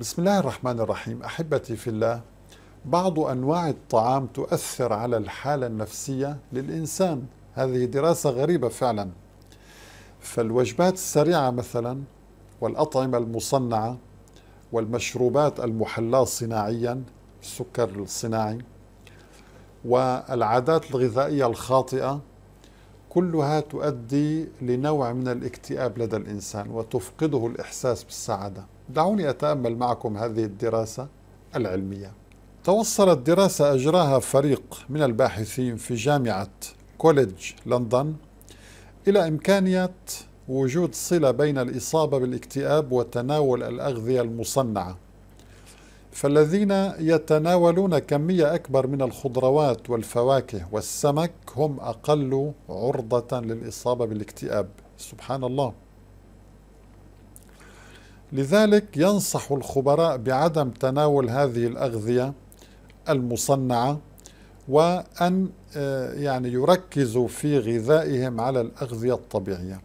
بسم الله الرحمن الرحيم احبتي في الله بعض انواع الطعام تؤثر على الحاله النفسيه للانسان هذه دراسه غريبه فعلا فالوجبات السريعه مثلا والاطعمه المصنعه والمشروبات المحلاه صناعيا السكر الصناعي والعادات الغذائيه الخاطئه كلها تؤدي لنوع من الاكتئاب لدى الانسان وتفقده الاحساس بالسعاده. دعوني اتامل معكم هذه الدراسه العلميه. توصلت دراسه اجراها فريق من الباحثين في جامعه كوليدج لندن الى امكانيه وجود صله بين الاصابه بالاكتئاب وتناول الاغذيه المصنعه فالذين يتناولون كمية أكبر من الخضروات والفواكه والسمك هم أقل عرضة للإصابة بالاكتئاب سبحان الله لذلك ينصح الخبراء بعدم تناول هذه الأغذية المصنعة وأن آه، يعني يركزوا في غذائهم على الأغذية الطبيعية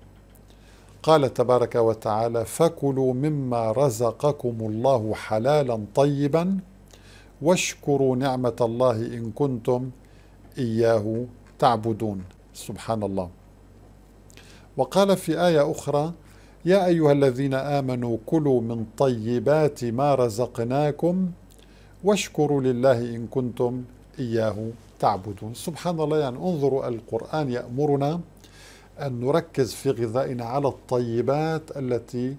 قال تبارك وتعالى فكلوا مما رزقكم الله حلالا طيبا واشكروا نعمة الله إن كنتم إياه تعبدون سبحان الله وقال في آية أخرى يا أيها الذين آمنوا كلوا من طيبات ما رزقناكم واشكروا لله إن كنتم إياه تعبدون سبحان الله يعني انظروا القرآن يأمرنا أن نركز في غذائنا على الطيبات التي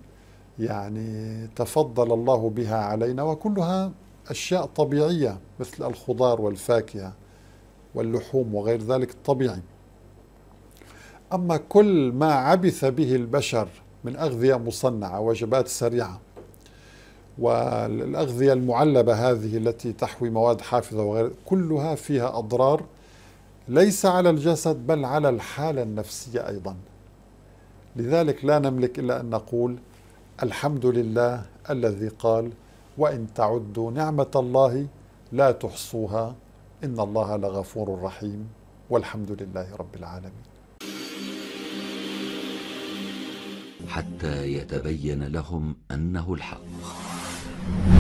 يعني تفضل الله بها علينا وكلها أشياء طبيعية مثل الخضار والفاكهة واللحوم وغير ذلك الطبيعي أما كل ما عبث به البشر من أغذية مصنعة وجبات سريعة والأغذية المعلبة هذه التي تحوي مواد حافظة وغير كلها فيها أضرار ليس على الجسد بل على الحالة النفسية أيضا لذلك لا نملك إلا أن نقول الحمد لله الذي قال وإن تعدوا نعمة الله لا تحصوها إن الله لغفور رحيم والحمد لله رب العالمين حتى يتبين لهم أنه الحق